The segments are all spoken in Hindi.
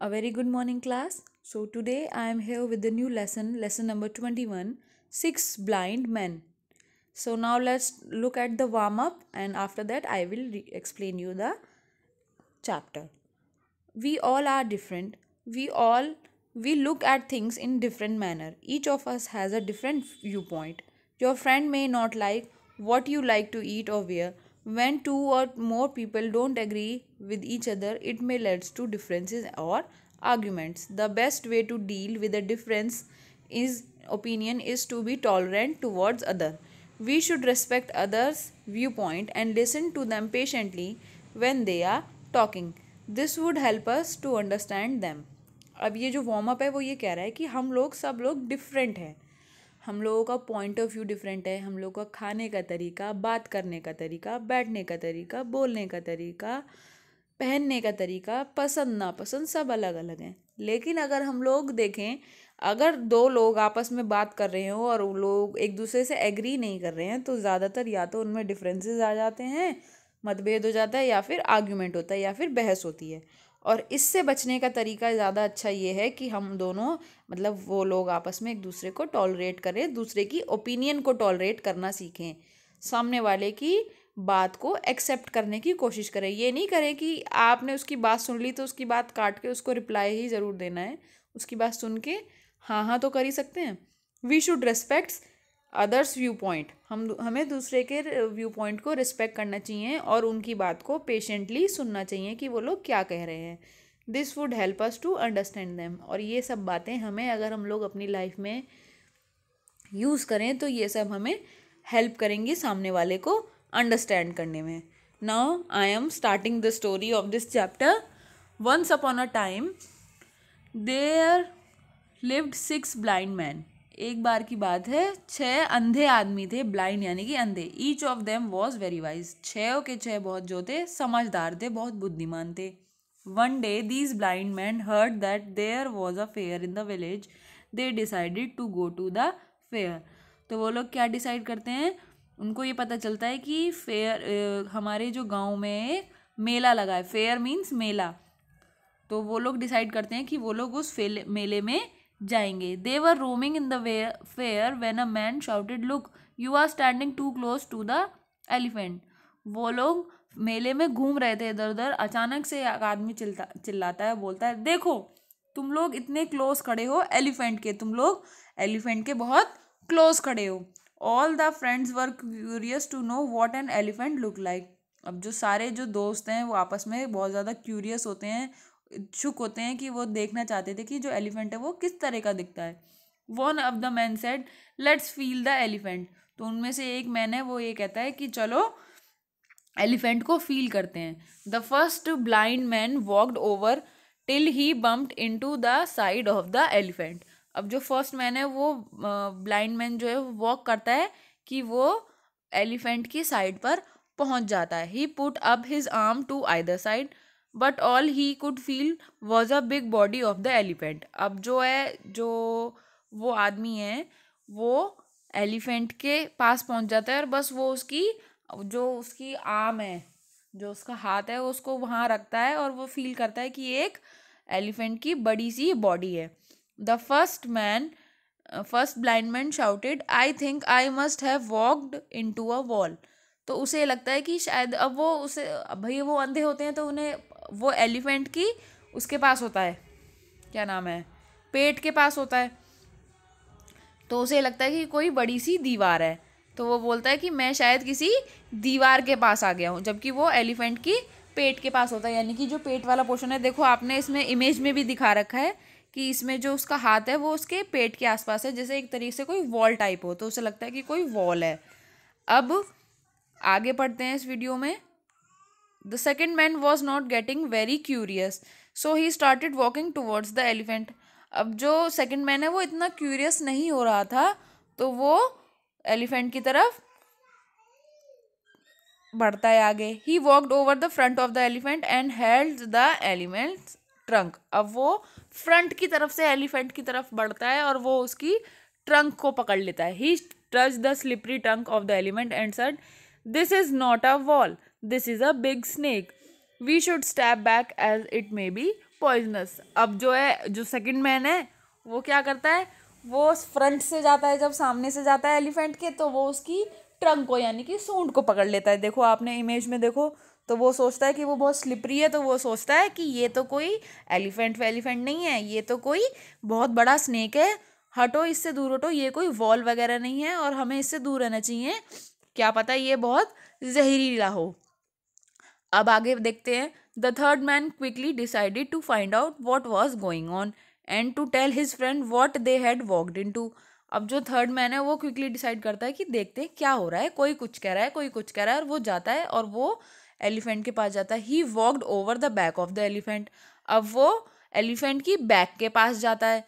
A very good morning class. So today I am here with the new lesson, lesson number 21, Six Blind Men. So now let's look at the warm up and after that I will explain you the chapter. We all are different. We all, we look at things in different manner. Each of us has a different viewpoint. Your friend may not like what you like to eat or wear. When two or more people don't agree with each other it may leads to differences or arguments the best way to deal with a difference is opinion is to be tolerant towards other we should respect others viewpoint and listen to them patiently when they are talking this would help us to understand them अब ये जो वार्म अप है वो ये कह रहा है कि हम लोग सब लोग डिफरेंट हैं हम लोगों का पॉइंट ऑफ व्यू डिफरेंट है हम लोगों का खाने का तरीका बात करने का तरीका बैठने का तरीका बोलने का तरीका पहनने का तरीका पसंद नापसंद सब अलग अलग हैं लेकिन अगर हम लोग देखें अगर दो लोग आपस में बात कर रहे हो और वो लोग एक दूसरे से एग्री नहीं कर रहे हैं तो ज़्यादातर या तो उनमें डिफरेंसेस आ जाते हैं मतभेद हो जाता है या फिर आर्ग्यूमेंट होता है या फिर बहस होती है और इससे बचने का तरीका ज़्यादा अच्छा ये है कि हम दोनों मतलब वो लोग आपस में एक दूसरे को टॉलरेट करें दूसरे की ओपिनियन को टॉलरेट करना सीखें सामने वाले की बात को एक्सेप्ट करने की कोशिश करें ये नहीं करें कि आपने उसकी बात सुन ली तो उसकी बात काट के उसको रिप्लाई ही ज़रूर देना है उसकी बात सुन के हाँ हाँ तो कर ही सकते हैं we should respects others view point हम हमें दूसरे के व्यू पॉइंट को रिस्पेक्ट करना चाहिए और उनकी बात को पेशेंटली सुनना चाहिए कि वो लोग क्या कह रहे हैं this would help us to understand them और ये सब बातें हमें अगर हम लोग अपनी लाइफ में यूज़ करें तो ये सब हमें हेल्प करेंगी सामने वाले को अंडरस्टैंड करने में now I am starting the story of this chapter once upon a time there lived six blind man एक बार की बात है छः अंधे आदमी थे ब्लाइंड यानी कि अंधे each of them was very wise छः के छः बहुत जो थे समझदार थे बहुत बुद्धिमान थे one day these blind man heard that there was a fair in the village they decided to go to the fair तो वो लोग क्या डिसाइड करते हैं उनको ये पता चलता है कि फेयर हमारे जो गांव में मेला लगा है फेयर मीन्स मेला तो वो लोग डिसाइड करते हैं कि वो लोग उस फेले मेले में जाएंगे they were roaming in the way fair when a man shouted look you are standing too close to the elephant वो लोग मेले में घूम रहे थे इधर उधर अचानक से एक आदमी चिल्ला चिल्लाता है बोलता है देखो तुम लोग इतने क्लोज खड़े हो एलिफेंट के तुम लोग एलिफेंट के बहुत क्लोज खड़े हो all the friends were curious to know what an elephant look like अब जो सारे जो दोस्त हैं वो आपस में बहुत ज़्यादा क्यूरियस होते हैं इच्छुक होते हैं कि वो देखना चाहते थे कि जो एलिफेंट है वो किस तरह का दिखता है one of the man said let's feel the elephant तो उनमें से एक मैन है वो ये कहता है कि चलो एलिफेंट को फील करते हैं the first blind man walked over till he bumped into the side of the elephant अब जो फर्स्ट मैन है वो ब्लाइंड मैन जो है वो वॉक करता है कि वो एलिफेंट की साइड पर पहुंच जाता है he put up his arm to either side but all he could feel was a big body of the elephant अब जो है जो वो आदमी है वो एलिफेंट के पास पहुंच जाता है और बस वो उसकी जो उसकी आर्म है जो उसका हाथ है उसको वहाँ रखता है और वो फील करता है कि एक एलिफेंट की बड़ी सी बॉडी है the first man first blind man shouted I think I must have walked into a wall तो उसे लगता है कि शायद अब वो उसे भाई वो अंधे होते हैं तो उन्हें वो एलिफेंट की उसके पास होता है क्या नाम है पेट के पास होता है तो उसे लगता है कि कोई बड़ी सी दीवार है तो वो बोलता है कि मैं शायद किसी दीवार के पास आ गया हूँ जबकि वो एलिफेंट की पेट के पास होता है यानी कि जो पेट वाला पोर्शन है देखो आपने इसमें इमेज में भी दिखा रखा है कि इसमें जो उसका हाथ है वो उसके पेट के आसपास है जैसे एक तरीके से कोई वॉल टाइप हो तो उसे लगता है कि कोई वॉल है अब आगे पढ़ते हैं इस वीडियो में the second man was not getting very curious so he started walking towards the elephant अब जो सेकेंड मैन है वो इतना क्यूरियस नहीं हो रहा था तो वो एलिफेंट की तरफ बढ़ता है आगे he walked over the front of the elephant and held the elephant's trunk अब वो फ्रंट की तरफ से एलिफेंट की तरफ बढ़ता है और वो उसकी ट्रंक को पकड़ लेता है he touch the slippery trunk of the elephant and said this is not a wall this is a big snake we should step back as it may be poisonous अब जो है जो सेकेंड मैन है वो क्या करता है वो फ्रंट से जाता है जब सामने से जाता है एलिफेंट के तो वो उसकी ट्रंक को यानी कि सूंड को पकड़ लेता है देखो आपने इमेज में देखो तो वो सोचता है कि वो बहुत स्लिपरी है तो वो सोचता है कि ये तो कोई एलिफेंट वेलीफेंट नहीं है ये तो कोई बहुत बड़ा स्नेक है हटो इससे दूर हटो ये कोई वॉल वगैरह नहीं है और हमें इससे दूर रहना चाहिए क्या पता ये बहुत जहरीला हो अब आगे देखते हैं the third man quickly decided to find out what was going on and to tell his friend what they had walked into अब जो थर्ड मैन है वो क्विकली डिसाइड करता है कि देखते हैं क्या हो रहा है कोई कुछ कह रहा है कोई कुछ कह रहा है और वो जाता है और वो एलिफेंट के पास जाता है he walked over the back of the elephant अब वो एलिफेंट की बैक के पास जाता है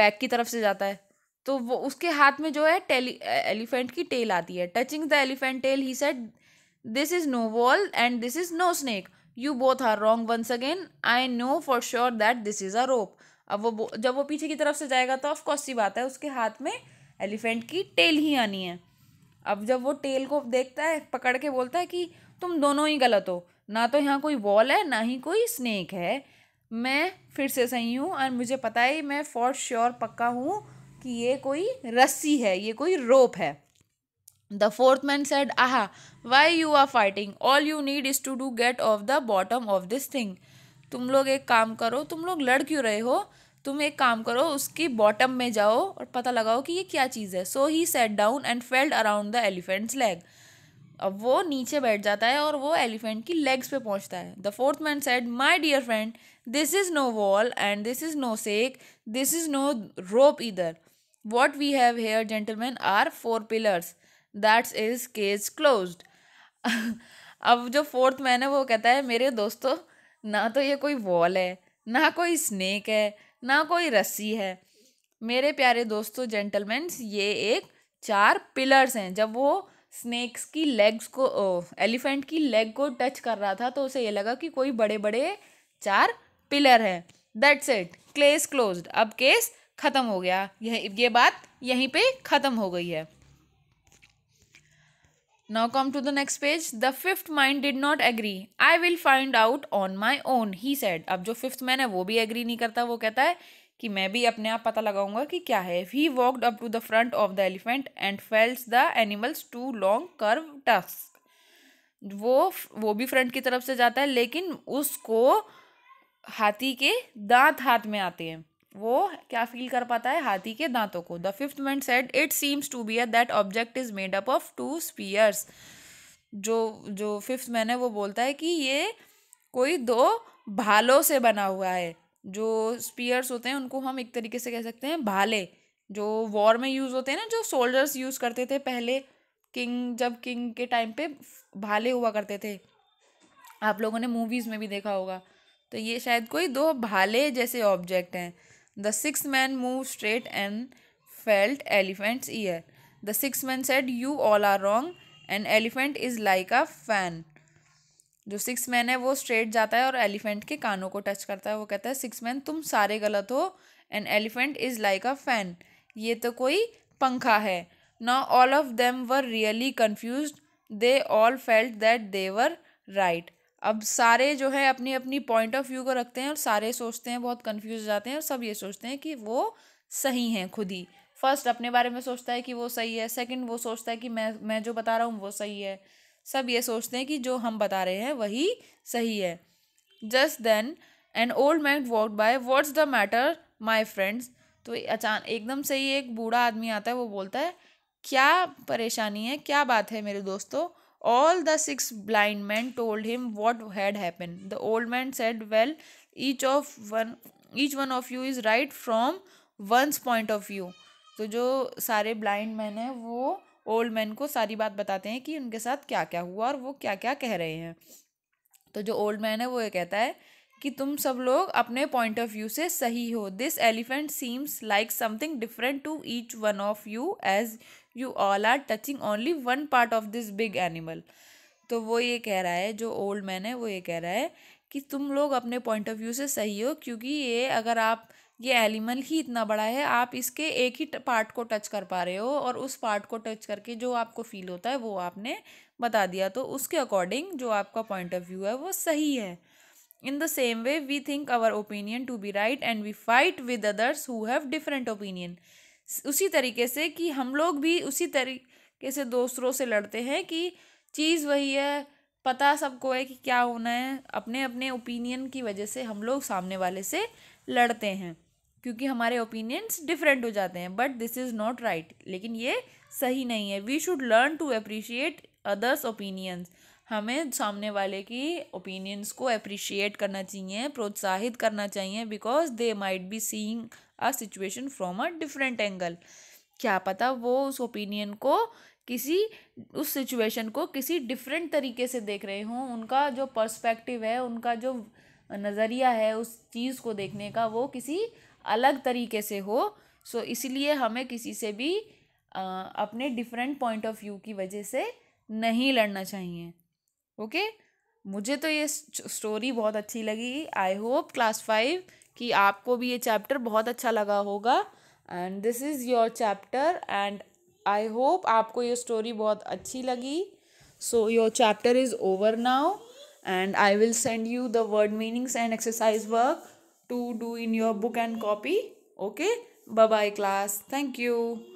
बैक की तरफ से जाता है तो वो उसके हाथ में जो है टेली एलिफेंट की टेल आती है touching the elephant tail he said this is no wall and this is no snake you both are wrong once again I know for sure that this is a rope अब वो जब वो पीछे की तरफ से जाएगा तो ऑफकोर्स सी बात है उसके हाथ में एलिफेंट की टेल ही आनी है अब जब वो टेल को देखता है पकड़ के बोलता है कि तुम दोनों ही गलत हो ना तो यहाँ कोई वॉल है ना ही कोई स्नेक है मैं फिर से सही हूँ और मुझे पता है मैं फॉर श्योर पक्का हूँ कि ये कोई रस्सी है ये कोई रोप है the fourth man said aha why you are fighting all you need is to do get off the bottom of this thing तुम लोग एक काम करो तुम लोग लड़ क्यों रहे हो तुम एक काम करो उसकी बॉटम में जाओ और पता लगाओ कि ये क्या चीज़ है so he sat down and felt around the elephant's leg अब वो नीचे बैठ जाता है और वो एलिफेंट की लेग्स पे पहुंचता है the fourth man said my dear friend this is no wall and this is no snake this is no rope इधर what we have here gentlemen are four pillars that's is case close अब जो फोर्थ मैन है वो कहता है मेरे दोस्तों ना तो ये कोई वॉल है ना कोई स्नेक है ना कोई रस्सी है मेरे प्यारे दोस्तों जेंटलमैन ये एक चार पिलर्स हैं जब वो स्नेक्स की लेग्स को एलिफेंट की लेग को टच कर रहा था तो उसे ये लगा कि कोई बड़े बड़े चार पिलर हैं दैट्स इट क्लेस क्लोज अब केस ख़त्म हो गया यह ये बात यहीं पे ख़त्म हो गई है now come to the next page the fifth man did not agree I will find out on my own he said अब जो फिफ्थ मैन है वो भी एग्री नहीं करता वो कहता है कि मैं भी अपने आप पता लगाऊंगा कि क्या है he walked up to the front of the elephant and feels the animal's two long curve tusk वो वो भी फ्रंट की तरफ से जाता है लेकिन उसको हाथी के दांत हाथ में आते हैं वो क्या फील कर पाता है हाथी के दांतों को the fifth man said it seems to be a that object is made up of two spears जो जो फिफ्थ मैन है वो बोलता है कि ये कोई दो भालों से बना हुआ है जो स्पीयर्स होते हैं उनको हम एक तरीके से कह सकते हैं भाले जो वॉर में यूज़ होते हैं ना जो सोल्जर्स यूज़ करते थे पहले किंग जब किंग के टाइम पे भाले हुआ करते थे आप लोगों ने मूवीज़ में भी देखा होगा तो ये शायद कोई दो भाले जैसे ऑब्जेक्ट हैं the six man move straight and felt elephant's ear the six man said you all are wrong and elephant is like a fan जो सिक्स मैन है वो स्ट्रेट जाता है और एलिफेंट के कानों को टच करता है वो कहता है सिक्स मैन तुम सारे गलत हो and elephant is like a fan ये तो कोई पंखा है ना all of them were really confuse they all felt that they were right अब सारे जो है अपनी अपनी पॉइंट ऑफ व्यू को रखते हैं और सारे सोचते हैं बहुत कन्फ्यूज जाते हैं और सब ये सोचते हैं कि वो सही हैं खुद ही फर्स्ट अपने बारे में सोचता है कि वो सही है सेकंड वो सोचता है कि मैं मैं जो बता रहा हूँ वो सही है सब ये सोचते हैं कि जो हम बता रहे हैं वही सही है just then an old man walk by what's the matter my friends तो अचानक एकदम से ही एक बूढ़ा आदमी आता है वो बोलता है क्या परेशानी है क्या बात है मेरे दोस्तों all the six blind man told him what had happen the old man said well each of one each one of you is right from one's point of view तो जो सारे ब्लाइंड मैन हैं वो ओल्ड मैन को सारी बात बताते हैं कि उनके साथ क्या क्या हुआ और वो क्या क्या कह रहे हैं तो जो ओल्ड मैन है वो ये कहता है कि तुम सब लोग अपने पॉइंट ऑफ व्यू से सही हो this elephant seems like something different to each one of you as you all are touching only one part of this big animal तो वो ये कह रहा है जो ओल्ड मैन है वो ये कह रहा है कि तुम लोग अपने पॉइंट ऑफ व्यू से सही हो क्योंकि ये अगर आप ये एलिमल ही इतना बड़ा है आप इसके एक ही पार्ट को टच कर पा रहे हो और उस पार्ट को टच करके जो आपको फील होता है वो आपने बता दिया तो उसके अकॉर्डिंग जो आपका पॉइंट ऑफ व्यू है वो सही है in the same way we think our opinion to be right and we fight with others who have different opinion उसी तरीके से कि हम लोग भी उसी तरीके से दूसरों से लड़ते हैं कि चीज़ वही है पता सबको है कि क्या होना है अपने अपने ओपिनियन की वजह से हम लोग सामने वाले से लड़ते हैं क्योंकि हमारे ओपिनियंस डिफरेंट हो जाते हैं but this is not right लेकिन ये सही नहीं है we should learn to appreciate others opinions हमें सामने वाले की ओपिनियंस को अप्रिशिएट करना चाहिए प्रोत्साहित करना चाहिए because they might be seeing a situation from a different angle क्या पता वो उस ओपिनियन को किसी उस सिचुएशन को किसी डिफरेंट तरीके से देख रहे हों उनका जो पर्सपेक्टिव है उनका जो नज़रिया है उस चीज़ को देखने का वो किसी अलग तरीके से हो सो so, इसलिए हमें किसी से भी आ, अपने डिफरेंट पॉइंट ऑफ व्यू की वजह से नहीं लड़ना चाहिए ओके मुझे तो ये स्टोरी बहुत अच्छी लगी आई होप क्लास फाइव कि आपको भी ये चैप्टर बहुत अच्छा लगा होगा and this is your chapter and I hope आपको ये स्टोरी बहुत अच्छी लगी so your chapter is over now and I will send you the word meanings and exercise work to do in your book and copy okay bye bye class thank you